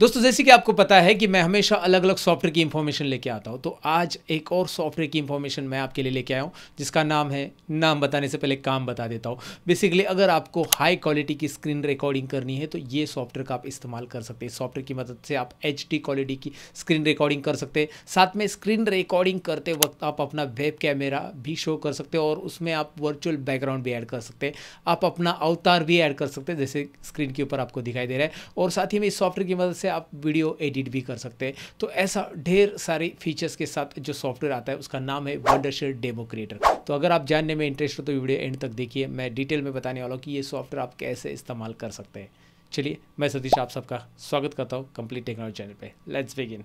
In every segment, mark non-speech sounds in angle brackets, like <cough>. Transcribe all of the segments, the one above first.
दोस्तों जैसे कि आपको पता है कि मैं हमेशा अलग अलग सॉफ्टवेयर की इन्फॉर्मेशन लेके आता हूँ तो आज एक और सॉफ्टवेयर की इन्फॉर्मेशन मैं आपके लिए लेके आया हूँ जिसका नाम है नाम बताने से पहले काम बता देता हूँ बेसिकली अगर आपको हाई क्वालिटी की स्क्रीन रिकॉर्डिंग करनी है तो ये सॉफ्टवेयर का आप इस्तेमाल कर सकते हैं सॉफ्टवेयर की मदद से आप एच क्वालिटी की स्क्रीन रिकॉर्डिंग कर सकते हैं साथ में स्क्रीन रिकॉर्डिंग करते वक्त आप अपना वेब कैमरा भी शो कर सकते हो और उसमें आप वर्चुअल बैकग्राउंड भी ऐड कर सकते हैं आप अपना अवतार भी ऐड कर सकते हैं जैसे स्क्रीन के ऊपर आपको दिखाई दे रहा है और साथ ही में इस सॉफ्टवेयर की मदद से आप वीडियो एडिट भी कर सकते हैं तो ऐसा ढेर सारे फीचर्स के साथ जो सॉफ्टवेयर आता है उसका नाम है वंडरशेयर डेमो क्रिएटर तो अगर आप जानने में इंटरेस्ट हो तो वीडियो एंड तक देखिए मैं डिटेल में बताने वाला हूँ कि ये सॉफ्टवेयर आप कैसे इस्तेमाल कर सकते हैं चलिए मैं सतीश आप सबका स्वागत करता हूँ कंप्लीट टेक्नोलॉजी चैनल पर लेट्स बिगिन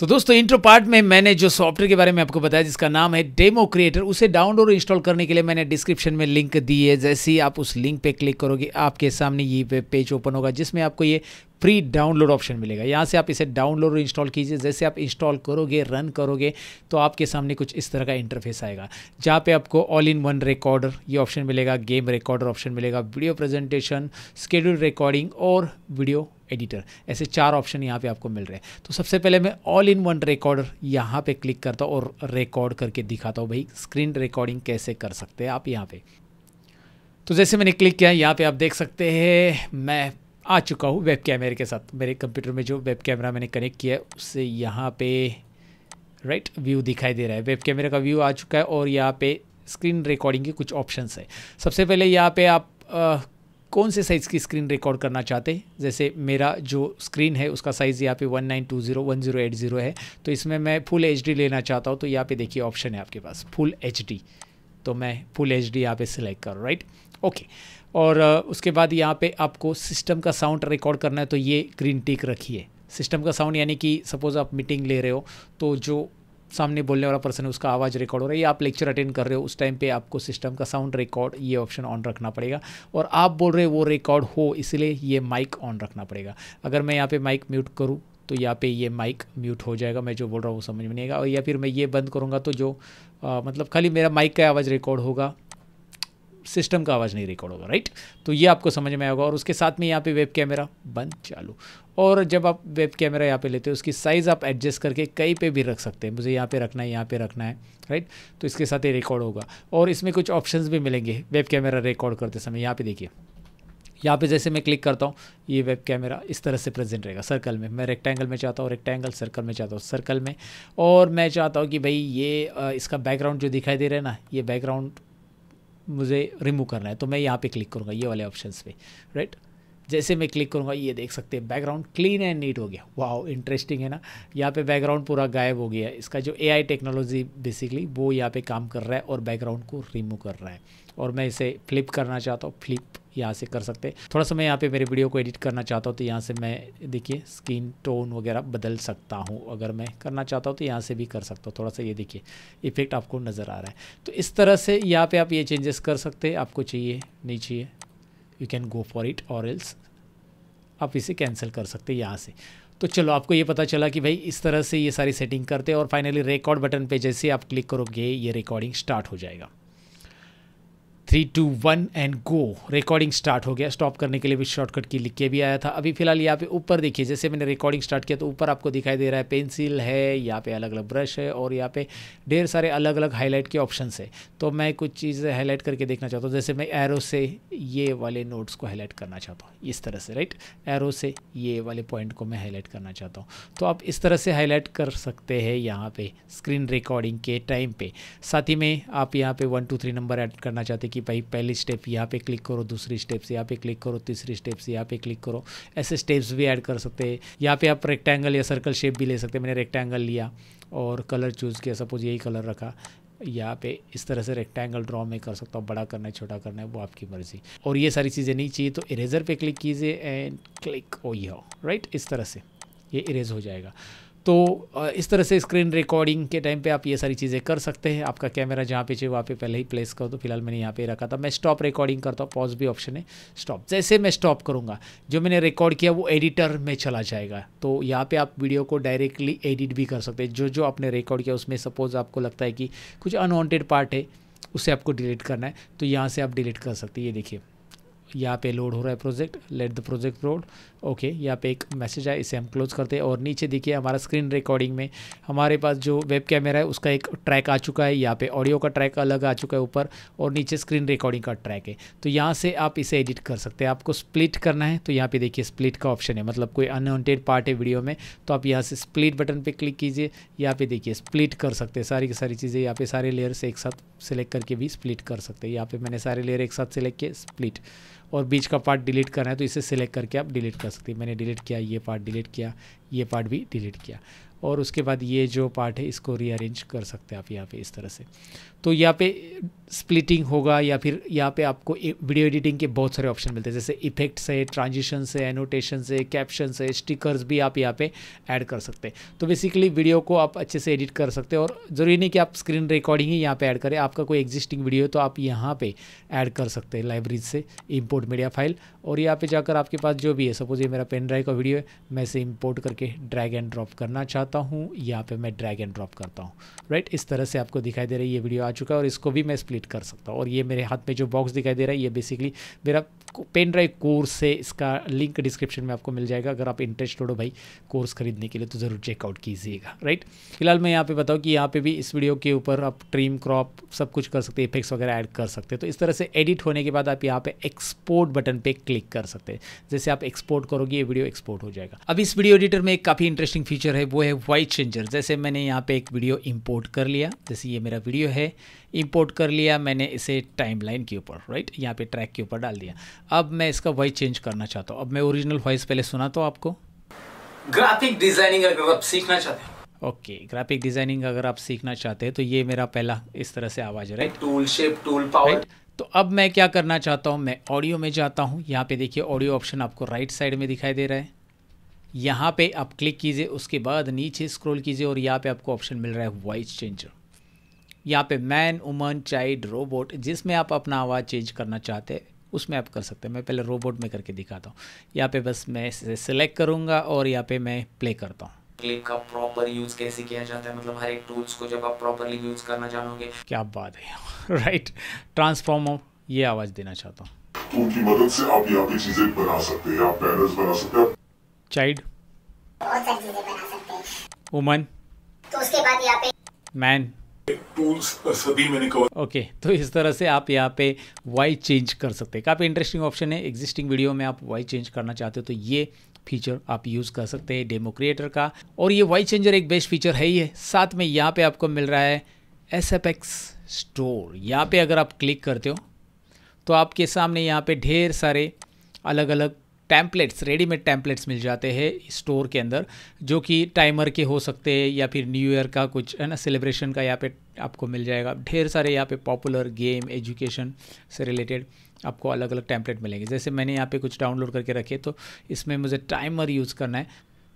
तो दोस्तों इंट्रो पार्ट में मैंने जो सॉफ्टवेयर के बारे में आपको बताया जिसका नाम है डेमो क्रिएटर उसे डाउनलोड और इंस्टॉल करने के लिए मैंने डिस्क्रिप्शन में लिंक दी है जैसे ही आप उस लिंक पे क्लिक करोगे आपके सामने ये वेब पेज ओपन होगा जिसमें आपको ये फ्री डाउनलोड ऑप्शन मिलेगा यहाँ से आप इसे डाउनलोड और इंस्टॉल कीजिए जैसे आप इंस्टॉल करोगे रन करोगे तो आपके सामने कुछ इस तरह का इंटरफेस आएगा जहाँ पे आपको ऑल इन वन रिकॉर्डर ये ऑप्शन मिलेगा गेम रिकॉर्डर ऑप्शन मिलेगा वीडियो प्रेजेंटेशन स्केड्यूल रिकॉर्डिंग और वीडियो एडिटर ऐसे चार ऑप्शन यहाँ पे आपको मिल रहे हैं तो सबसे पहले मैं ऑल इन वन रिकॉर्डर यहाँ पे क्लिक करता हूँ और रिकॉर्ड करके दिखाता हूँ भाई स्क्रीन रिकॉर्डिंग कैसे कर सकते हैं आप यहाँ पे तो जैसे मैंने क्लिक किया यहाँ पे आप देख सकते हैं मैं आ चुका हूँ वेब कैमरे के साथ मेरे कंप्यूटर में जो वेब कैमरा मैंने कनेक्ट किया है उससे यहाँ पे राइट व्यू दिखाई दे रहा है वेब कैमरे का व्यू आ चुका है और यहाँ पे स्क्रीन रिकॉर्डिंग के कुछ ऑप्शंस है सबसे पहले यहाँ पे आप कौन से साइज़ की स्क्रीन रिकॉर्ड करना चाहते हैं जैसे मेरा जो स्क्रीन है उसका साइज़ यहाँ पे 1920 है तो इसमें मैं फुल एच लेना चाहता हूँ तो यहाँ पे देखिए ऑप्शन है आपके पास फुल एच तो मैं फुल एच डी यहाँ पर सिलेक्ट करूँ राइट ओके और उसके बाद यहाँ पे आपको सिस्टम का साउंड रिकॉर्ड करना है तो ये ग्रीन टिक रखिए सिस्टम का साउंड यानी कि सपोज़ आप मीटिंग ले रहे हो तो जो सामने बोलने वाला पर्सन है उसका आवाज़ रिकॉर्ड हो रहा है या आप लेक्चर अटेंड कर रहे हो उस टाइम पे आपको सिस्टम का साउंड रिकॉर्ड ये ऑप्शन ऑन रखना पड़ेगा और आप बोल रहे वो रिकॉर्ड हो इसलिए ये माइक ऑन रखना पड़ेगा अगर मैं यहाँ पर माइक म्यूट करूँ तो यहाँ पे ये माइक म्यूट हो जाएगा मैं जो बोल रहा हूँ वो समझ में नहीं आएगा और या फिर मैं ये बंद करूँगा तो जो आ, मतलब खाली मेरा माइक का आवाज़ रिकॉर्ड होगा सिस्टम का आवाज़ नहीं रिकॉर्ड होगा राइट तो ये आपको समझ में आएगा और उसके साथ में यहाँ पे वेब कैमरा बंद चालू और जब आप वेब कैमरा यहाँ पे लेते हो उसकी साइज़ आप एडजस्ट करके कहीं पे भी रख सकते हैं मुझे यहाँ पे रखना है यहाँ पे रखना है राइट तो इसके साथ ही रिकॉर्ड होगा और इसमें कुछ ऑप्शन भी मिलेंगे वेब कैमरा रिकॉर्ड करते समय यहाँ पर देखिए यहाँ पे जैसे मैं क्लिक करता हूँ ये वेब कैमरा इस तरह से प्रेजेंट रहेगा सर्कल में मैं रेक्टेंगल में चाहता हूँ रेक्टेंगल सर्कल में चाहता हूँ सर्कल में और मैं चाहता हूँ कि भाई ये इसका बैकग्राउंड जो दिखाई दे रहा है ना ये बैकग्राउंड मुझे रिमूव करना है तो मैं यहाँ पे क्लिक करूँगा ये वाले ऑप्शन पे राइट जैसे मैं क्लिक करूँगा ये देख सकते हैं बैकग्राउंड क्लीन एंड नीट हो गया वाह इंटरेस्टिंग है ना यहाँ पे बैकग्राउंड पूरा गायब हो गया इसका जो एआई टेक्नोलॉजी बेसिकली वो यहाँ पे काम कर रहा है और बैकग्राउंड को रिमूव कर रहा है और मैं इसे फ्लिप करना चाहता हूँ फ्लिप यहाँ से कर सकते हैं थोड़ा सा मैं यहाँ पे मेरे वीडियो को एडिट करना चाहता हूँ तो यहाँ से मैं देखिए स्किन टोन वगैरह बदल सकता हूँ अगर मैं करना चाहता हूँ तो यहाँ से भी कर सकता हूँ थोड़ा सा ये देखिए इफेक्ट आपको नज़र आ रहा है तो इस तरह से यहाँ पर आप ये चेंजेस कर सकते हैं आपको चाहिए नहीं चाहिए you can go for it और एल्स आप इसे कैंसिल कर सकते हैं यहाँ से तो चलो आपको ये पता चला कि भाई इस तरह से ये सारी सेटिंग करते हैं और फाइनली रिकॉर्ड बटन पे जैसे आप क्लिक करोगे ये रिकॉर्डिंग स्टार्ट हो जाएगा three two one and go recording start हो गया स्टॉप करने के लिए भी शॉर्टकट की लिख के भी आया था अभी फिलहाल यहाँ पे ऊपर देखिए जैसे मैंने रिकॉर्डिंग स्टार्ट किया तो ऊपर आपको दिखाई दे रहा है पेंसिल है यहाँ पे अलग अलग ब्रश है और यहाँ पे ढेर सारे अलग अलग हाईलाइट के ऑप्शन है तो मैं कुछ चीज़ें हाईलाइट करके देखना चाहता हूँ जैसे मैं एरो से ये वाले नोट्स को हाईलाइट करना चाहता हूँ इस तरह से राइट एरो से ये वाले पॉइंट को मैं हाईलाइट करना चाहता हूँ तो आप इस तरह से हाईलाइट कर सकते हैं यहाँ पर स्क्रीन रिकॉर्डिंग के टाइम पर साथ ही में आप यहाँ पर one two three number add करना चाहते कि भाई पहली स्टेप यहाँ पे क्लिक करो दूसरी स्टेप से यहाँ पे क्लिक करो तीसरी स्टेप से यहाँ पे क्लिक करो ऐसे स्टेप्स भी ऐड कर सकते हैं यहाँ पे आप रेक्टेंगल या सर्कल शेप भी ले सकते हैं मैंने रेक्टेंगल लिया और कलर चूज़ किया सपोज यही कलर रखा यहाँ पे इस तरह से रेक्टेंगल ड्रॉ में कर सकता हूँ बड़ा करना है छोटा करना है वो आपकी मर्ज़ी और ये सारी चीज़ें नहीं चाहिए तो इरेज़र पे क्लिक कीजिए एंड क्लिक ओ यो राइट इस तरह से ये इरेज हो जाएगा तो इस तरह से स्क्रीन रिकॉर्डिंग के टाइम पे आप ये सारी चीज़ें कर सकते हैं आपका कैमरा जहाँ पे चाहिए वहाँ पे पहले ही प्लेस करो तो फिलहाल मैंने यहाँ पे रखा था मैं स्टॉप रिकॉर्डिंग करता हूँ पॉज भी ऑप्शन है स्टॉप जैसे मैं स्टॉप करूँगा जो मैंने रिकॉर्ड किया वो एडिटर में चला जाएगा तो यहाँ पर आप वीडियो को डायरेक्टली एडिट भी कर सकते हैं जो जो आपने रिकॉर्ड किया उसमें सपोज़ आपको लगता है कि कुछ अनवॉन्टेड पार्ट है उसे आपको डिलीट करना है तो यहाँ से आप डिलीट कर सकते हैं ये देखिए यहाँ पे लोड हो रहा है project let the project load okay यहाँ पे एक मैसेज आया इसे हम क्लोज करते हैं और नीचे देखिए हमारा स्क्रीन रिकॉर्डिंग में हमारे पास जो वेब कैमरा है उसका एक ट्रैक आ चुका है यहाँ पे ऑडियो का ट्रैक अलग आ चुका है ऊपर और नीचे स्क्रीन रिकॉर्डिंग का ट्रैक है तो यहाँ से आप इसे एडिट कर सकते हैं आपको स्प्लिट करना है तो यहाँ पे देखिए स्प्लिट का ऑप्शन है मतलब कोई अनवॉन्टेड पार्ट है वीडियो में तो आप यहाँ से स्प्लिट बटन पर क्लिक कीजिए यहाँ पे देखिए स्प्लिट कर सकते हैं सारी की सारी चीज़ें यहाँ पे सारे लेयर्स एक साथ सेलेक्ट करके भी स्प्लिट कर सकते हैं यहाँ पे मैंने सारे लेयर एक साथ सेलेक्ट किए स्प्लिट और बीच का पार्ट डिलीट करना है तो इसे सिलेक्ट करके आप डिलीट कर सकते हैं मैंने डिलीट किया ये पार्ट डिलीट किया ये पार्ट भी डिलीट किया और उसके बाद ये जो पार्ट है इसको रीअरेंज कर सकते हैं आप यहाँ पे इस तरह से तो यहाँ पे स्प्लिटिंग होगा या फिर यहाँ पे आपको वीडियो एडिटिंग के बहुत सारे ऑप्शन मिलते हैं जैसे इफेक्ट्स है ट्रांजिशन है एनोटेशन है कैप्शन है स्टिकर्स भी आप यहाँ पे ऐड कर सकते हैं तो बेसिकली वीडियो को आप अच्छे से एडिट कर सकते हैं और ज़रूरी नहीं कि आप स्क्रीन रिकॉर्डिंग ही यहाँ पे ऐड करें आपका कोई एग्जिस्टिंग वीडियो तो आप यहाँ पे ऐड कर सकते हैं लाइब्रेरी से इम्पोर्ट मीडिया फाइल और यहाँ पे जाकर आपके पास जो भी है सपोज ये मेरा पेन ड्राइव का वीडियो है मैं इसे इम्पोर्ट करके ड्रैग एंड ड्रॉप करना चाहता हूँ यहाँ पर मैं ड्रैग एंड ड्रॉप करता हूँ राइट इस तरह से आपको दिखाई दे रही है ये वीडियो आ चुका है और इसको भी मैं कंप्लीट कर सकता हूँ और ये मेरे हाथ में जो बॉक्स दिखाई दे रहा है ये बेसिकली मेरा पेन ड्राइव कोर्स है इसका लिंक डिस्क्रिप्शन में आपको मिल जाएगा अगर आप इंटरेस्टेड हो भाई कोर्स खरीदने के लिए तो ज़रूर चेकआउट कीजिएगा राइट फिलहाल मैं यहाँ पे बताऊँ कि यहाँ पे भी इस वीडियो के ऊपर आप ट्रीम क्रॉप सब कुछ कर सकते हैं इफेक्ट्स वगैरह ऐड कर सकते हैं तो इस तरह से एडिट होने के बाद आप यहाँ पे एक्सपोर्ट बटन पर क्लिक कर सकते हैं जैसे आप एक्सपोर्ट करोगे ये वीडियो एक्सपोर्ट हो जाएगा अब इस वीडियो एडिटर में एक काफ़ी इंटरेस्टिंग फीचर है वो है वाइट चेंजर जैसे मैंने यहाँ पे एक वीडियो इम्पोर्ट कर लिया जैसे ये मेरा वीडियो है इंपोर्ट कर लिया मैंने इसे टाइमलाइन के ऊपर राइट यहाँ पे ट्रैक के ऊपर डाल दिया अब मैं इसका वॉइस चेंज करना चाहता हूँ अब मैं ओरिजिनल वॉइस पहले सुना तो आपको ग्राफिक डिजाइनिंग अगर आप सीखना चाहते हैं ओके ग्राफिक डिजाइनिंग अगर आप सीखना चाहते हैं तो ये मेरा पहला इस तरह से आवाज है right tool shape tool power तो अब मैं क्या करना चाहता हूँ मैं ऑडियो में जाता हूँ यहाँ पे देखिए ऑडियो ऑप्शन आपको राइट साइड में दिखाई दे रहा है यहाँ पे आप क्लिक कीजिए उसके बाद नीचे स्क्रॉल कीजिए और यहाँ पे आपको ऑप्शन मिल रहा है वॉइस चेंजर यहाँ पे मैन वुमन चाइल्ड रोबोट जिसमें आप अपना आवाज़ चेंज करना चाहते हैं उसमें आप कर सकते हैं मैं पहले रोबोट में करके दिखाता हूँ यहाँ पे बस मैं इसे सिलेक्ट करूँगा और यहाँ पे मैं प्ले करता हूँ का प्रॉपर यूज कैसे किया जाता है मतलब हर एक टूल्स को जब आप प्रॉपरली यूज करना चाहोगे क्या बात है राइट ट्रांसफॉर्मर <laughs> ये आवाज देना चाहता हूँ टूल की मदद से आप यहाँ पे चीजें बना सकते हैं आप बैनर्स बना सकते हैं चाइल्ड वुमन तो उसके बाद यहाँ पे मैन टूल्स सभी मैंने कवर ओके तो इस तरह से आप यहाँ पे वाई चेंज कर सकते हैं काफ़ी इंटरेस्टिंग ऑप्शन है एग्जिस्टिंग वीडियो में आप वाई चेंज करना चाहते हो तो ये फीचर आप यूज़ कर सकते हैं डेमो क्रिएटर का और ये वाई चेंजर एक बेस्ट फीचर है ही है साथ में यहाँ पे आपको मिल रहा है एस एफ एक्स स्टोर यहाँ पे अगर आप क्लिक करते हो तो आपके सामने यहाँ पे ढेर सारे अलग अलग टैम्पलेट्स रेडीमेड टैम्पलेट्स मिल जाते हैं स्टोर के अंदर जो कि टाइमर के हो सकते हैं या फिर न्यू ईयर का कुछ है ना सेलिब्रेशन का यहाँ पे आपको मिल जाएगा ढेर सारे यहाँ पे पॉपुलर गेम एजुकेशन से रिलेटेड आपको अलग अलग टैम्पलेट मिलेंगे जैसे मैंने यहाँ पे कुछ डाउनलोड करके रखे तो इसमें मुझे टाइमर यूज़ करना है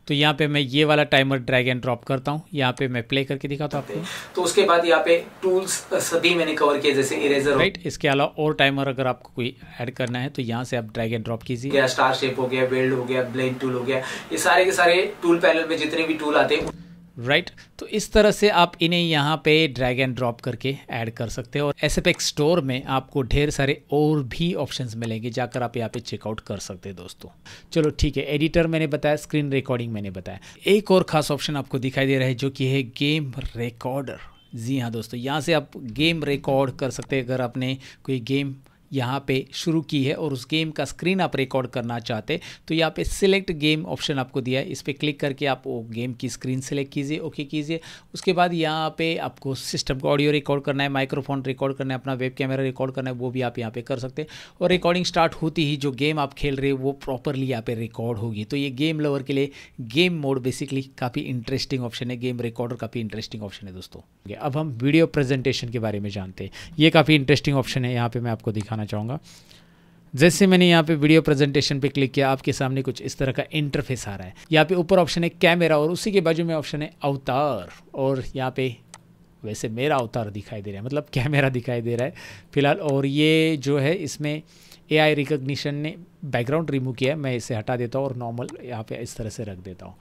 तो यहाँ पे मैं ये वाला टाइमर ड्रैग एंड ड्रॉप करता हूँ यहाँ पे मैं प्ले करके दिखाता हूँ आपको तो उसके बाद यहाँ पे टूल्स सभी मैंने कवर किए जैसे इरेजर राइट इसके अलावा और टाइमर अगर आपको कोई ऐड करना है तो यहाँ से आप ड्रैग एंड ड्रॉप कीजिए स्टार शेप हो गया बेल्ड हो गया ब्लेन टूल हो गया ये सारे के सारे टूल पैनल में जितने भी टूल आते हैं राइट right? तो इस तरह से आप इन्हें यहाँ पे ड्रैग एंड ड्रॉप करके ऐड कर सकते हो और एस स्टोर में आपको ढेर सारे और भी ऑप्शंस मिलेंगे जाकर आप यहाँ पे चेकआउट कर सकते हैं दोस्तों चलो ठीक है एडिटर मैंने बताया स्क्रीन रिकॉर्डिंग मैंने बताया एक और खास ऑप्शन आपको दिखाई दे रहा है जो कि है गेम रिकॉर्डर जी हाँ दोस्तों यहाँ से आप गेम रिकॉर्ड कर सकते हैं अगर आपने कोई गेम यहाँ पे शुरू की है और उस गेम का स्क्रीन आप रिकॉर्ड करना चाहते तो यहाँ पे सिलेक्ट गेम ऑप्शन आपको दिया है इस पर क्लिक करके आप वो गेम की स्क्रीन सेलेक्ट कीजिए ओके कीजिए उसके बाद यहाँ पे आपको सिस्टम का ऑडियो रिकॉर्ड करना है माइक्रोफोन रिकॉर्ड करना है अपना वेब कैमरा रिकॉर्ड करना है वो भी आप यहाँ पर कर सकते हैं और रिकॉर्डिंग स्टार्ट होती ही जो गेम आप खेल रहे हो वो प्रॉपरली यहाँ पर रिकॉर्ड होगी तो ये गेम लवर के लिए गेम मोड बेसिकली काफ़ी इंटरेस्टिंग ऑप्शन है गेम रिकॉर्डर काफ़ी इंटरेस्टिंग ऑप्शन है दोस्तों अब हम वीडियो प्रेजेंटेशन के बारे में जानते हैं ये काफ़ी इंटरेस्टिंग ऑप्शन है यहाँ पर मैं आपको दिखाऊँ दिखाना चाहूँगा जैसे मैंने यहाँ पे वीडियो प्रेजेंटेशन पे क्लिक किया आपके सामने कुछ इस तरह का इंटरफेस आ रहा है यहाँ पे ऊपर ऑप्शन है कैमरा और उसी के बाजू में ऑप्शन है अवतार और यहाँ पे वैसे मेरा अवतार दिखाई दे रहा है मतलब कैमरा दिखाई दे रहा है फिलहाल और ये जो है इसमें ए आई ने बैकग्राउंड रिमूव किया है मैं इसे हटा देता हूँ और नॉर्मल यहाँ पे इस तरह से रख देता हूँ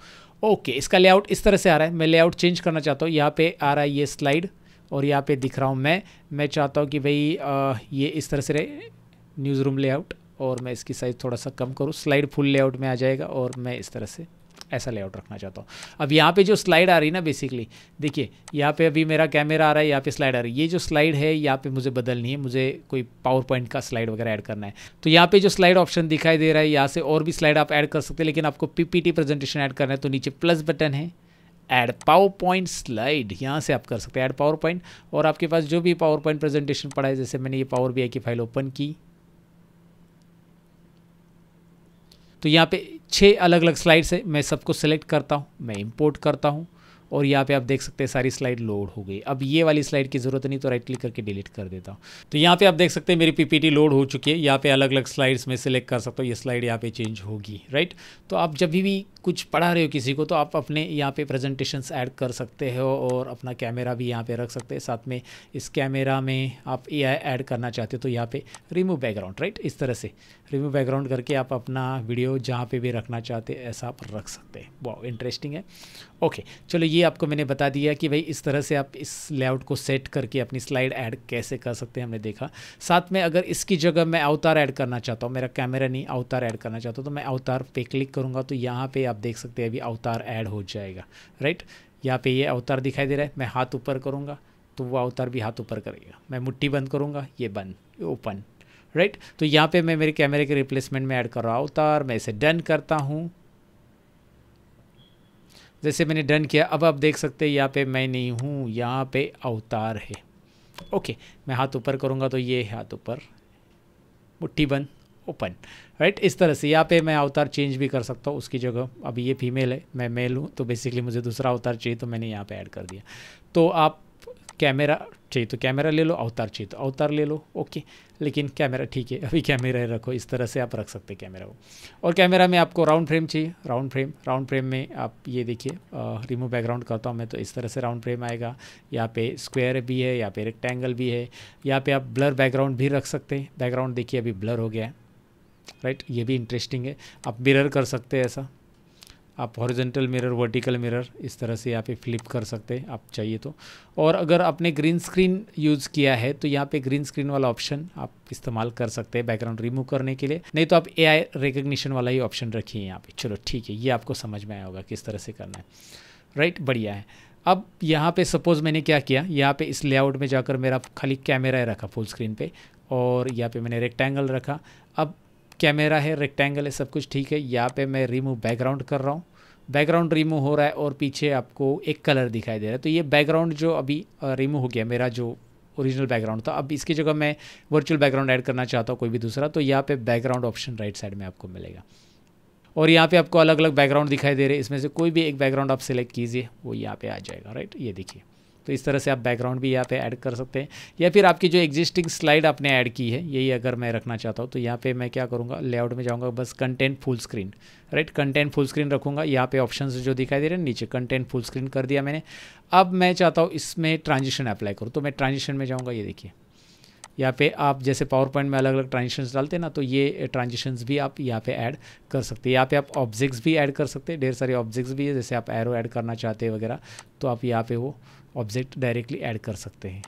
ओके इसका लेआउट इस तरह से आ रहा है मैं लेआउट चेंज करना चाहता हूँ यहाँ पे आ रहा है ये स्लाइड और यहाँ पे दिख रहा हूँ मैं मैं चाहता हूँ कि भाई ये इस तरह से रहे न्यूज़ रूम लेआउट और मैं इसकी साइज़ थोड़ा सा कम करूँ स्लाइड फुल लेआउट में आ जाएगा और मैं इस तरह से ऐसा लेआउट रखना चाहता हूँ अब यहाँ पे जो स्लाइड आ रही है ना बेसिकली देखिए यहाँ पे अभी मेरा कैमरा आ रहा है यहाँ पे स्लाइड आ रही है ये जो स्लाइड है यहाँ पे मुझे बदलनी है मुझे कोई पावर पॉइंट का स्लाइड वगैरह ऐड करना है तो यहाँ पे जो स्लाइड ऑप्शन दिखाई दे रहा है यहाँ से और भी स्लाइड आप ऐड कर सकते हैं लेकिन आपको पीपीटी प्रेजेंटेशन ऐड करना है तो नीचे प्लस बटन है एड पावर पॉइंट स्लाइड यहाँ से आप कर सकते हैं ऐड पावर पॉइंट और आपके पास जो भी पावर पॉइंट प्रेजेंटेशन पड़ा है जैसे मैंने ये पावर बी की फाइल ओपन की तो यहाँ पे छह अलग अलग स्लाइड्स है मैं सबको सेलेक्ट करता हूँ मैं इंपोर्ट करता हूँ और यहाँ पे आप देख सकते हैं सारी स्लाइड लोड हो गई अब ये वाली स्लाइड की ज़रूरत नहीं तो राइट क्लिक करके डिलीट कर देता हूँ तो यहाँ पे आप देख सकते हैं मेरी पीपीटी लोड हो चुकी है यहाँ पे अलग अलग स्लाइड्स में सेलेक्ट कर सकता हूँ ये स्लाइड यहाँ पे चेंज होगी राइट तो आप जब भी कुछ पढ़ा रहे हो किसी को तो आप अपने यहाँ पे प्रेजेंटेशंस ऐड कर सकते हो और अपना कैमरा भी यहाँ पे रख सकते हैं साथ में इस कैमरा में आप ए ऐड करना चाहते हो तो यहाँ पे रिमूव बैकग्राउंड राइट इस तरह से रिमूव बैकग्राउंड करके आप अपना वीडियो जहाँ पे भी रखना चाहते हैं ऐसा आप रख सकते हैं बहुत इंटरेस्टिंग है ओके चलो ये आपको मैंने बता दिया कि भाई इस तरह से आप इस लेआउट को सेट करके अपनी स्लाइड ऐड कैसे कर सकते हैं हमने देखा साथ में अगर इसकी जगह मैं अवतार ऐड करना चाहता हूँ मेरा कैमरा नहीं अवतार ऐड करना चाहता हूँ तो मैं अवतार पे क्लिक करूँगा तो यहाँ पर आप देख सकते हैं अभी अवतार ऐड हो जाएगा राइट यहाँ पे ये अवतार दिखाई दे रहा है मैं हाथ ऊपर करूँगा तो वो अवतार भी हाथ ऊपर करेगा मैं मुट्ठी बंद करूँगा ये बंद ओपन राइट तो यहाँ पे मैं मेरे कैमरे के रिप्लेसमेंट में ऐड कर रहा हूँ अवतार मैं इसे डन करता हूँ जैसे मैंने डन किया अब आप देख सकते हैं यहाँ पे मैं नहीं हूँ यहाँ पे अवतार है ओके मैं हाथ ऊपर करूँगा तो ये हाथ ऊपर मुट्ठी बंद ओपन राइट इस तरह से यहाँ पे मैं अवतार चेंज भी कर सकता हूँ उसकी जगह अभी ये फीमेल है मैं मेल हूँ तो बेसिकली मुझे दूसरा अवतार चाहिए तो मैंने यहाँ पे ऐड कर दिया तो आप कैमरा चाहिए तो कैमरा ले लो अवतार चाहिए तो अवतार ले लो ओके लेकिन कैमरा ठीक है अभी कैमरा ही रखो इस तरह से आप रख सकते हैं कैमरा को और कैमरा में आपको राउंड फ्रेम चाहिए राउंड फ्रेम राउंड फ्रेम में आप ये देखिए रिमूव बैकग्राउंड करता हूँ मैं तो इस तरह से राउंड फ्रेम आएगा यहाँ पे स्क्वायर भी है यहाँ पे रेक्टेंगल भी है यहाँ पे आप ब्लर बैकग्राउंड भी रख सकते हैं बैकग्राउंड देखिए अभी ब्लर हो गया है राइट ये भी इंटरेस्टिंग है आप मिरर कर सकते हैं ऐसा आप हॉरिजेंटल मिरर वर्टिकल मिरर इस तरह से यहाँ पे फ्लिप कर सकते हैं आप चाहिए तो और अगर आपने ग्रीन स्क्रीन यूज़ किया है तो यहाँ पे ग्रीन स्क्रीन वाला ऑप्शन आप इस्तेमाल कर सकते हैं बैकग्राउंड रिमूव करने के लिए नहीं तो आप ए आई रिकग्निशन वाला ही ऑप्शन रखिए यहाँ पे चलो ठीक है ये आपको समझ में आया होगा किस तरह से करना है राइट बढ़िया है अब यहाँ पे सपोज़ मैंने क्या किया यहाँ पे इस लेआउट में जाकर मेरा खाली कैमरा रखा फुल स्क्रीन पे और यहाँ पे मैंने रेक्टेंगल रखा अब कैमरा है रेक्टेंगल है सब कुछ ठीक है यहाँ पे मैं रिमूव बैकग्राउंड कर रहा हूँ बैकग्राउंड रिमूव हो रहा है और पीछे आपको एक कलर दिखाई दे रहा है तो ये बैकग्राउंड जो अभी रिमूव हो गया मेरा जो ओरिजिनल बैकग्राउंड था अब इसकी जगह मैं वर्चुअल बैकग्राउंड ऐड करना चाहता हूँ कोई भी दूसरा तो यहाँ पे बैकग्राउंड ऑप्शन राइट साइड में आपको मिलेगा और यहाँ पे आपको अलग अलग बैकग्राउंड दिखाई दे रहे हैं इसमें से कोई भी एक बैकग्राउंड आप सिलेक्ट कीजिए वो यहाँ पे आ जाएगा राइट ये देखिए तो इस तरह से आप बैकग्राउंड भी यहाँ पे ऐड कर सकते हैं या फिर आपकी जो एग्जिस्टिंग स्लाइड आपने ऐड की है यही अगर मैं रखना चाहता हूँ तो यहाँ पे मैं क्या करूँगा लेआउट में जाऊँगा बस content full screen right content full screen रखूँगा यहाँ पे ऑप्शन जो दिखाई दे रहे हैं नीचे कंटेंट फुल स्क्रीन कर दिया मैंने अब मैं चाहता हूँ इसमें ट्रांजिशन अप्लाई करूँ तो मैं ट्रांजिशन में जाऊँगा ये देखिए यहाँ पे आप जैसे पावर पॉइंट में अलग अलग ट्रांजेक्शन डालते हैं ना तो ये ट्रांजेक्शन भी आप यहाँ पे ऐड कर सकते हैं यहाँ पे आप ऑब्जेक्ट्स भी ऐड कर सकते हैं ढेर सारे ऑब्जेक्ट्स भी है जैसे आप एरो ऐड करना चाहते हैं वगैरह तो आप यहाँ पे वो ऑब्जेक्ट डायरेक्टली ऐड कर सकते हैं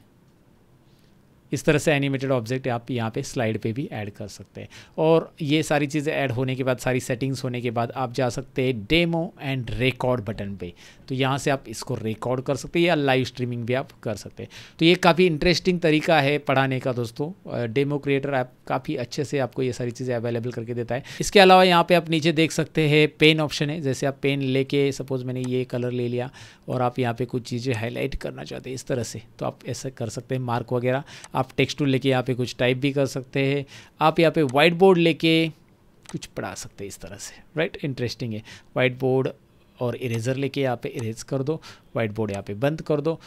इस तरह से एनिमेटेड ऑब्जेक्ट आप यहाँ पे स्लाइड पे भी ऐड कर सकते हैं और ये सारी चीज़ें ऐड होने के बाद सारी सेटिंग्स होने के बाद आप जा सकते हैं डेमो एंड रिकॉर्ड बटन पे तो यहाँ से आप इसको रिकॉर्ड कर सकते हैं या लाइव स्ट्रीमिंग भी आप कर सकते हैं तो ये काफ़ी इंटरेस्टिंग तरीका है पढ़ाने का दोस्तों डेमो क्रिएटर ऐप काफ़ी अच्छे से आपको ये सारी चीज़ें अवेलेबल करके देता है इसके अलावा यहाँ पर आप नीचे देख सकते हैं पेन ऑप्शन है जैसे आप पेन लेके सपोज़ मैंने ये कलर ले लिया और आप यहाँ पर कुछ चीज़ें हाईलाइट करना चाहते हैं इस तरह से तो आप ऐसा कर सकते हैं मार्क वगैरह आप टेक्स्ट टू लेके यहाँ पे कुछ टाइप भी कर सकते हैं आप यहाँ पे वाइट बोर्ड लेके कुछ पढ़ा सकते हैं इस तरह से राइट right? इंटरेस्टिंग है वाइट बोर्ड और इरेजर लेके यहाँ पे इरेज कर दो वाइट बोर्ड यहाँ पे बंद कर दो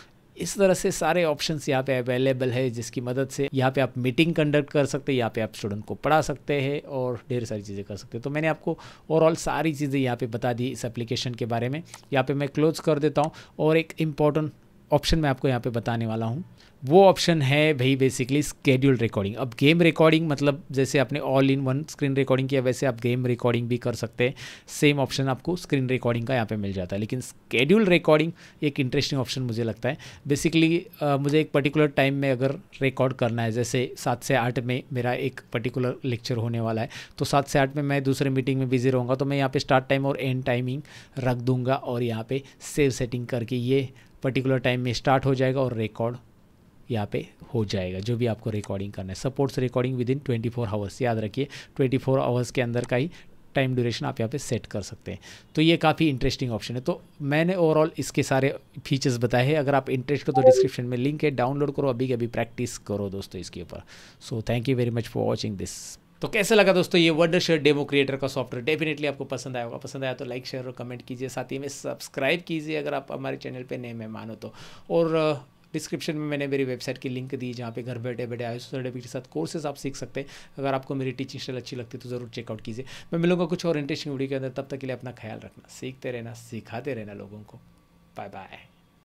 इस तरह से सारे ऑप्शन यहाँ पे अवेलेबल है जिसकी मदद से यहाँ पे आप मीटिंग कंडक्ट कर सकते हैं यहाँ पे आप स्टूडेंट को पढ़ा सकते हैं और ढेर सारी चीज़ें कर सकते हैं तो मैंने आपको ओवरऑल सारी चीज़ें यहाँ पे बता दी इस एप्लीकेशन के बारे में यहाँ पे मैं क्लोज कर देता हूँ और एक इम्पॉर्टेंट ऑप्शन मैं आपको यहाँ पे बताने वाला हूँ वो ऑप्शन है भाई बेसिकली स्केड्यूल रिकॉर्डिंग अब गेम रिकॉर्डिंग मतलब जैसे आपने all in one screen recording किया वैसे आप गेम रिकॉर्डिंग भी कर सकते हैं सेम ऑप्शन आपको स्क्रीन रिकॉर्डिंग का यहाँ पे मिल जाता है लेकिन स्केड्यूल रिकॉर्डिंग एक इंटरेस्टिंग ऑप्शन मुझे लगता है बेसिकली मुझे एक पर्टिकुलर टाइम में अगर रिकॉर्ड करना है जैसे सात से आठ में मेरा एक पर्टिकुलर लेक्चर होने वाला है तो सात से आठ में मैं दूसरे मीटिंग में बिजी रहूँगा तो मैं यहाँ पर स्टार्ट टाइम और एंड टाइमिंग रख दूँगा और यहाँ पर सेव सेटिंग करके ये पर्टिकुलर टाइम में स्टार्ट हो जाएगा और रिकॉर्ड यहाँ पे हो जाएगा जो भी आपको रिकॉर्डिंग करना है supports recording within twenty four hours याद रखिए ट्वेंटी फोर आवर्स के अंदर का ही टाइम ड्यूरेशन आप यहाँ पे सेट कर सकते हैं तो ये काफ़ी इंटरेस्टिंग ऑप्शन है तो मैंने ओवरऑल इसके सारे फीचर्स बताए हैं अगर आप इंटरेस्ट हो तो डिस्क्रिप्शन में लिंक है डाउनलोड करो अभी अभी प्रैक्टिस करो दोस्तों इसके ऊपर so thank you very much for watching this तो कैसे लगा दोस्तों ये वर्ड शेयर डेमो क्रिएटर का सॉफ्टवेयर डेफिनेटली आपको पसंद आया होगा पसंद आया तो लाइक शेयर और कमेंट कीजिए साथ ही में सब्सक्राइब कीजिए अगर आप हमारे चैनल पे नए मेहमान हो तो और डिस्क्रिप्शन में मैंने मेरी वेबसाइट की लिंक दी जहाँ पे घर बैठे बैठे आयुष सर्टिफिकेट के साथ कोर्सेज आप सीख सकते हैं अगर आपको मेरी टीचिंग स्टाइल अच्छी लगती है तो ज़रूर चेकआउट कीजिए मैं मिलूंगा कुछ और इंटरेस्टिंग वीडियो के अंदर तब तक के लिए अपना ख्याल रखना सीखते रहना सिखाते रहना लोगों को बाय बाय